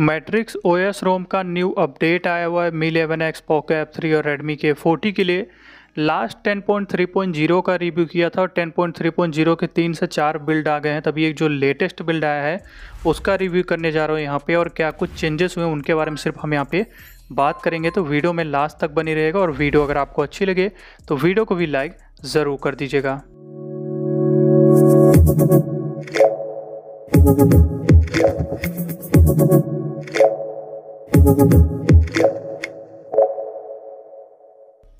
Matrix O S रोम का new update आया हुआ है Mi eleven X Poco F three और रेडमी के फोर्टी के लिए last ten point point three zero का रिव्यू किया था और ten point point three zero के तीन से चार बिल्ड आ गए हैं तभी एक जो लेटेस्ट बिल्ड आया है उसका रिव्यू करने जा रहा हूँ यहाँ पे और क्या कुछ चेंजेस हुए उनके बारे में सिर्फ हम यहाँ पे बात करेंगे तो वीडियो में लास्ट तक बनी रहेगा और वीडियो अगर आपको अच्छी लगे तो वीडियो को भी लाइक ज़रूर कर दीजिएगा Thank you. Thank you.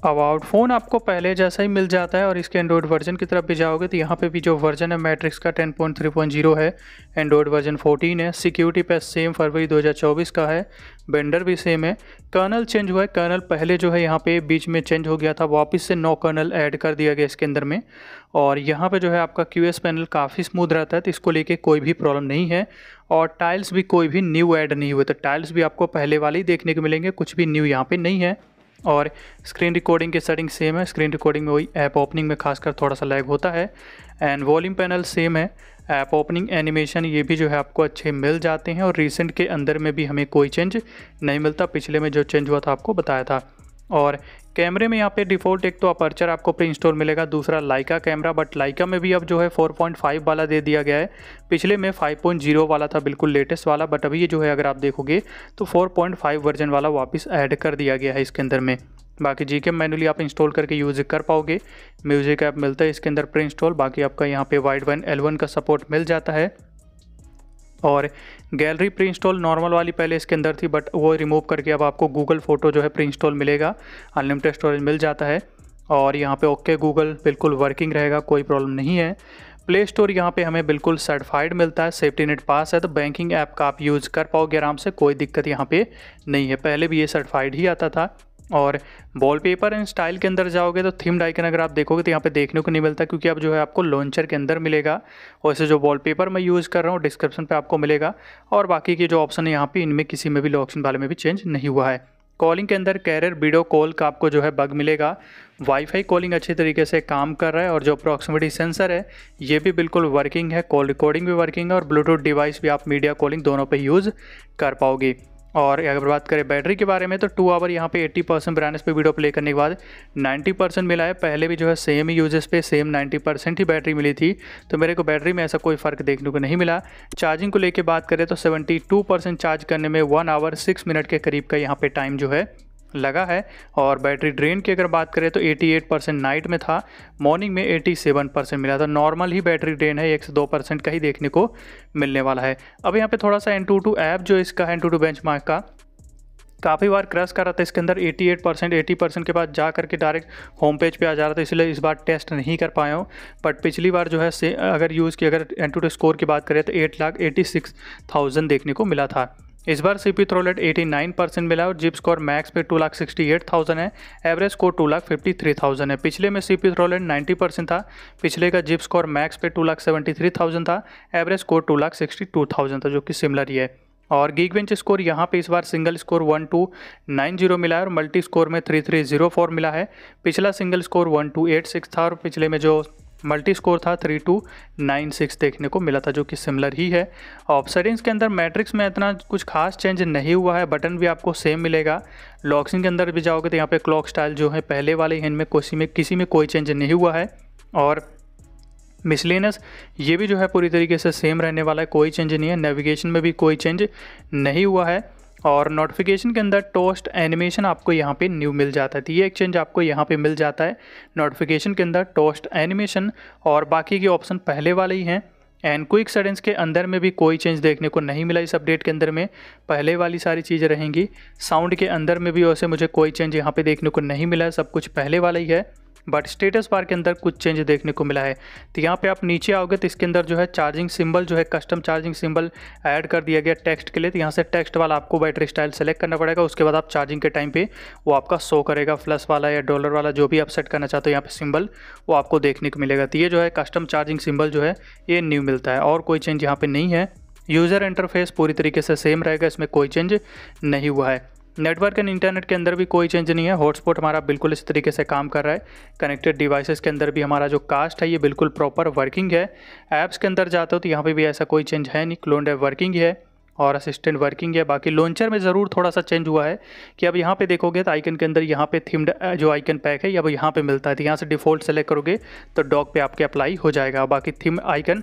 About phone आपको पहले जैसा ही मिल जाता है और इसके एंड्रॉयड वर्जन की तरफ भी जाओगे तो यहाँ पे भी जो वर्जन है मैट्रिक्स का 10.3.0 है एंड्रॉयड वर्जन 14 है सिक्योरिटी पे सेम फरवरी 2024 का है बेंडर भी सेम है कर्नल चेंज हुआ है कर्नल पहले जो है यहाँ पे बीच में चेंज हो गया था वापस से नौ कर्नल ऐड कर दिया गया इसके अंदर में और यहाँ पर जो है आपका क्यू पैनल काफ़ी स्मूथ रहता है तो इसको लेके कोई भी प्रॉब्लम नहीं है और टाइल्स भी कोई भी न्यू ऐड नहीं हुए तो टाइल्स भी आपको पहले वाले ही देखने को मिलेंगे कुछ भी न्यू यहाँ पर नहीं है और स्क्रीन रिकॉर्डिंग की सेटिंग सेम है स्क्रीन रिकॉर्डिंग में वही ऐप ओपनिंग में खासकर थोड़ा सा लैग होता है एंड वॉल्यूम पैनल सेम है ऐप ओपनिंग एनिमेशन ये भी जो है आपको अच्छे मिल जाते हैं और रिसेंट के अंदर में भी हमें कोई चेंज नहीं मिलता पिछले में जो चेंज हुआ था आपको बताया था और कैमरे में यहाँ पे डिफॉल्ट एक तो अपर्चर आपको प्री इंस्टॉल मिलेगा दूसरा लाइका कैमरा बट लाइका में भी अब जो है 4.5 वाला दे दिया गया है पिछले में 5.0 वाला था बिल्कुल लेटेस्ट वाला बट अभी ये जो है अगर आप देखोगे तो 4.5 वर्जन वाला वापस ऐड कर दिया गया है इसके अंदर में बाकी जी के मैनुअली आप इंस्टॉल करके यूज़ कर पाओगे म्यूज़िक ऐप मिलता है इसके अंदर प्री इंस्टॉल बाकी आपका यहाँ पे वाइड वन एल का सपोर्ट मिल जाता है और गैलरी प्री इंस्टॉल नॉर्मल वाली पहले इसके अंदर थी बट वो रिमूव करके अब आपको गूगल फ़ोटो जो है प्री इंस्टॉल मिलेगा अनलिमिटेड स्टोरेज मिल जाता है और यहाँ पे ओके गूगल बिल्कुल वर्किंग रहेगा कोई प्रॉब्लम नहीं है प्ले स्टोर यहाँ पे हमें बिल्कुल सर्टिफाइड मिलता है सेफ्टी नेट पास है तो बैंकिंग ऐप का आप यूज़ कर पाओगे आराम से कोई दिक्कत यहाँ पे नहीं है पहले भी ये सर्टिफाइड ही आता था और वॉलपेपर एंड स्टाइल के अंदर जाओगे तो थीम डाइकन अगर आप देखोगे तो यहाँ पे देखने को नहीं मिलता क्योंकि अब जो है आपको लॉन्चर के अंदर मिलेगा वैसे जो वॉलपेपर मैं यूज़ कर रहा हूँ डिस्क्रिप्शन पे आपको मिलेगा और बाकी के जो ऑप्शन है यहाँ पे इनमें किसी में भी ऑप्शन वाले में भी चेंज नहीं हुआ है कॉलिंग के अंदर कैरियर वीडियो कॉल का आपको जो है बग मिलेगा वाईफाई कॉलिंग अच्छे तरीके से काम कर रहा है और जो अप्रॉक्सीमेटी सेंसर है ये भी बिल्कुल वर्किंग है कॉल रिकॉर्डिंग भी वर्किंग है और ब्लूटूथ डिवाइस भी आप मीडिया कॉलिंग दोनों पे यूज़ कर पाओगे और अगर बात करें बैटरी के बारे में तो टू आवर यहाँ पे 80 परसेंट ब्राइटनेस पे वीडियो प्ले करने के बाद 90 परसेंट मिला है पहले भी जो है सेम ही यूजेस पे सेम 90 परसेंट ही बैटरी मिली थी तो मेरे को बैटरी में ऐसा कोई फ़र्क देखने को नहीं मिला चार्जिंग को लेकर बात करें तो 72 परसेंट चार्ज करने में वन आवर सिक्स मिनट के करीब का यहाँ पर टाइम जो है लगा है और बैटरी ड्रेन की अगर बात करें तो 88 परसेंट नाइट में था मॉर्निंग में 87 परसेंट मिला था नॉर्मल ही बैटरी ड्रेन है एक से दो परसेंट का ही देखने को मिलने वाला है अब यहाँ पे थोड़ा सा एन टू ऐप जो इसका है एन टू मार्क का काफ़ी बार क्रश कर रहा था इसके अंदर 88 परसेंट एटी परसेंट के बाद जा करके डायरेक्ट होम पेज पे आ जा रहा था इसलिए इस बार टेस्ट नहीं कर पाया हूँ बट पिछली बार जो है से अगर यूज़ की अगर टू स्कोर की बात करें तो eight lakh eighty six thousand देखने को मिला था इस बार C P throttle eighty nine percent मिला और जिप स्कोर मैक्स पे two lakh sixty eight thousand है average score two lakh fifty three thousand है पिछले में C P throttle ninety percent था पिछले का जिप स्कोर मैक्स पे two lakh seventy three thousand था average score two lakh sixty two thousand था जो कि सिमिलर ही है और गीग बेंच स्कोर यहाँ पे इस बार single score one two nine zero मिला है और मल्टी स्कोर में थ्री थ्री जीरो फोर मिला है पिछला single score one two eight six था और पिछले में जो मल्टी स्कोर था थ्री टू नाइन सिक्स देखने को मिला था जो कि सिमिलर ही है और सेटिंग्स के अंदर मैट्रिक्स में इतना कुछ खास चेंज नहीं हुआ है बटन भी आपको सेम मिलेगा लॉक्सिंग के अंदर भी जाओगे तो यहाँ पे क्लॉक स्टाइल जो है पहले वाले इनमें किसी में किसी में कोई चेंज नहीं हुआ है और मिसलेनस ये भी जो है पूरी तरीके से सेम रहने वाला है कोई चेंज नहीं है नेविगेशन में भी कोई चेंज नहीं हुआ है और नोटिफिकेशन के अंदर टोस्ट एनिमेशन आपको यहाँ पे न्यू मिल जाता है तो ये चेंज आपको यहाँ पे मिल जाता है नोटिफिकेशन के अंदर टोस्ट एनिमेशन और बाकी के ऑप्शन पहले वाले ही हैं एंड क्विक सडेंस के अंदर में भी कोई चेंज देखने को नहीं मिला इस अपडेट के अंदर में पहले वाली सारी चीज़ें रहेंगी साउंड के अंदर में भी वैसे मुझे कोई चेंज यहाँ पे देखने को नहीं मिला सब कुछ पहले वाला ही है बट स्टेटस बार के अंदर कुछ चेंज देखने को मिला है तो यहाँ पे आप नीचे आओगे तो इसके अंदर जो है चार्जिंग सिंबल जो है कस्टम चार्जिंग सिंबल ऐड कर दिया गया टेक्स्ट के लिए तो यहाँ से टेक्स्ट वाला आपको बैटरी स्टाइल सेलेक्ट करना पड़ेगा उसके बाद आप चार्जिंग के टाइम पे वो आपका शो करेगा प्लस वाला या डॉलर वाला जो भी आप सेट करना चाहते हो यहाँ पर सिम्बल वो आपको देखने को मिलेगा तो ये जो है कस्टम चार्जिंग सिंबल जो है ये न्यू मिलता है और कोई चेंज यहाँ पर नहीं है यूज़र इंटरफेस पूरी तरीके से सेम रहेगा इसमें कोई चेंज नहीं हुआ है नेटवर्क एंड इंटरनेट के अंदर भी कोई चेंज नहीं है हॉटस्पॉट हमारा बिल्कुल इस तरीके से काम कर रहा है कनेक्टेड डिवाइसेस के अंदर भी हमारा जो कास्ट है ये बिल्कुल प्रॉपर वर्किंग है ऐप्स के अंदर जाते हो तो यहाँ पे भी ऐसा कोई चेंज है नहीं क्लोन डेव वर्किंग है और असिस्टेंट वर्किंग है बाकी लॉन्चर में ज़रूर थोड़ा सा चेंज हुआ है कि अब यहाँ पे देखोगे तो आइकन के अंदर यहाँ पे थीम्ड जो आइकन पैक है अब यहाँ पे मिलता है तो यहाँ से डिफ़ॉल्ट सेलेक्ट करोगे तो डॉक पे आपके अप्लाई हो जाएगा बाकी थीम आइकन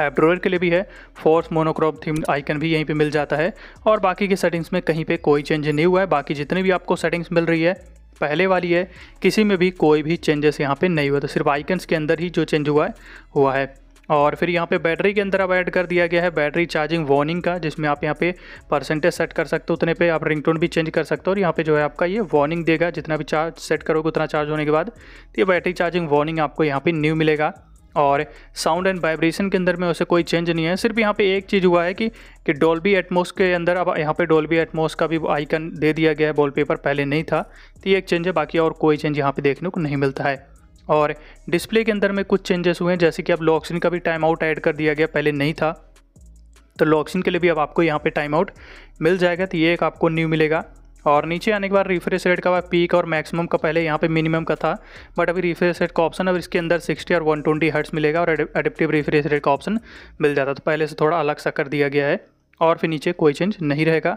एब्रोवर के लिए भी है फोर्स मोनोक्रॉप थीम आइकन भी यहीं पे मिल जाता है और बाकी के सेटिंग्स में कहीं पे कोई चेंज नहीं हुआ है बाकी जितने भी आपको सेटिंग्स मिल रही है पहले वाली है किसी में भी कोई भी चेंजेस यहाँ पे नहीं हुआ तो सिर्फ आइकन्स के अंदर ही जो चेंज हुआ है हुआ है और फिर यहाँ पे बैटरी के अंदर अब ऐड कर दिया गया है बैटरी चार्जिंग वार्निंग का जिसमें आप यहाँ पे परसेंटेज सेट कर सकते हो उतने पे आप रिंगटोन भी चेंज कर सकते हो और यहाँ पे जो है आपका ये वार्निंग देगा जितना भी चार्ज सेट करोगे उतना चार्ज होने के बाद तो ये बैटरी चार्जिंग वार्निंग आपको यहाँ पे न्यू मिलेगा और साउंड एंड वाइब्रेशन के अंदर में उसे कोई चेंज नहीं है सिर्फ यहाँ पे एक चीज़ हुआ है कि कि डॉल्बी एटमोस के अंदर अब यहाँ पे डॉल्बी एटमोस का भी आइकन दे दिया गया है वॉलपेपर पहले नहीं था तो ये एक चेंज है बाकी और कोई चेंज यहाँ पे देखने को नहीं मिलता है और डिस्प्ले के अंदर में कुछ चेंजेस हुए हैं जैसे कि अब लॉक्सिन का भी टाइम आउट ऐड कर दिया गया पहले नहीं था तो लॉक्सिन के लिए भी अब आपको यहाँ पर टाइम आउट मिल जाएगा तो ये एक आपको न्यू मिलेगा और नीचे आने के बाद रिफ्रेश रेट का पीक और मैक्सिमम का पहले यहाँ पे मिनिमम का था बट अभी रिफ्रेश रेट का ऑप्शन अब इसके अंदर 60 और 120 ट्वेंटी हर्ट्स मिलेगा और एडेप्टिव रिफ्रेश रेट का ऑप्शन मिल जाता तो पहले से थोड़ा अलग सा कर दिया गया है और फिर नीचे कोई चेंज नहीं रहेगा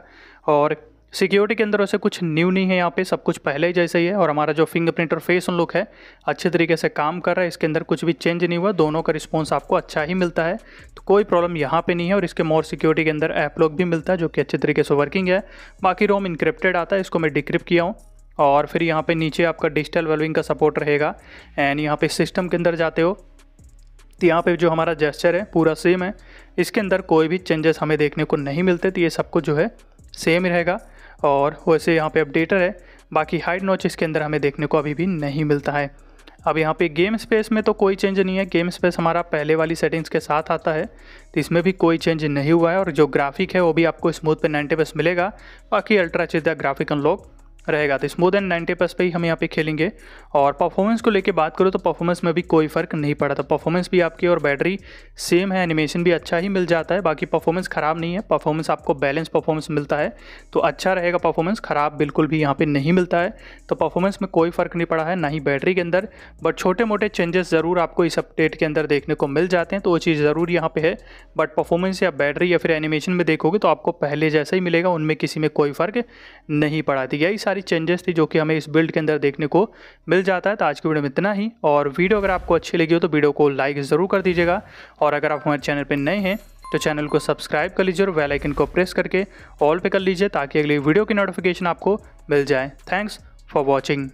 और सिक्योरिटी के अंदर वैसे कुछ न्यू नहीं है यहाँ पे सब कुछ पहले ही जैसे ही है और हमारा जो फिंगरप्रिंट और फेस लुक है अच्छे तरीके से काम कर रहा है इसके अंदर कुछ भी चेंज नहीं हुआ दोनों का रिस्पॉन्स आपको अच्छा ही मिलता है तो कोई प्रॉब्लम यहाँ पे नहीं है और इसके मोर सिक्योरिटी के अंदर ऐप लॉक भी मिलता है जो कि अच्छे तरीके से वर्किंग है बाकी रोम इंक्रिप्टेड आता है इसको मैं डिक्रिप्ट किया हूँ और फिर यहाँ पर नीचे आपका डिजिटल वेलविंग का सपोर्ट रहेगा एंड यहाँ पे सिस्टम के अंदर जाते हो तो यहाँ पे जो हमारा जेस्चर है पूरा सेम है इसके अंदर कोई भी चेंजेस हमें देखने को नहीं मिलते तो ये सब कुछ जो है सेम रहेगा और वैसे यहाँ पे अपडेटर है बाकी हाइड नोच इसके अंदर हमें देखने को अभी भी नहीं मिलता है अब यहाँ पे गेम स्पेस में तो कोई चेंज नहीं है गेम स्पेस हमारा पहले वाली सेटिंग्स के साथ आता है तो इसमें भी कोई चेंज नहीं हुआ है और जो ग्राफिक है वो भी आपको स्मूथ पे 90 मिलेगा बाकी अल्ट्रा चिदा ग्राफिक अनलॉक रहेगा तो स्मूथ एंड नाइन्टी प्लस पे ही हम यहाँ पे खेलेंगे और परफॉर्मेंस को लेके बात करो तो परफॉर्मेंस में भी कोई फ़र्क नहीं पड़ा था तो परफॉर्मेंस भी आपकी और बैटरी सेम है एनिमेशन भी अच्छा ही मिल जाता है बाकी परफॉर्मेंस ख़राब नहीं है परफॉर्मेंस आपको बैलेंस परफॉर्मेंस मिलता है तो अच्छा रहेगा परफॉर्मेंस ख़राब बिल्कुल भी यहाँ पर नहीं मिलता है तो परफॉर्मेंस में कोई फ़र्क नहीं पड़ा है ना ही बैटरी के अंदर बट छोटे मोटे चेंजेस ज़रूर आपको इस अपडेट के अंदर देखने को मिल जाते हैं तो वो चीज़ ज़रूर यहाँ पर है बट परफॉर्मेंस या बैटरी या फिर एनिमेशन में देखोगे तो आपको पहले जैसा ही मिलेगा उनमें किसी में कोई फ़र्क नहीं पड़ा था तो यही इस सारी चेंजेस थी जो कि हमें इस बिल्ड के अंदर देखने को मिल जाता है तो आज की वीडियो में इतना ही और वीडियो अगर आपको अच्छी लगी हो तो वीडियो को लाइक ज़रूर कर दीजिएगा और अगर आप हमारे चैनल पर नए हैं तो चैनल को सब्सक्राइब कर लीजिए और बेल आइकन को प्रेस करके ऑल पे कर लीजिए ताकि अगली वीडियो की नोटिफिकेशन आपको मिल जाए थैंक्स फॉर वॉचिंग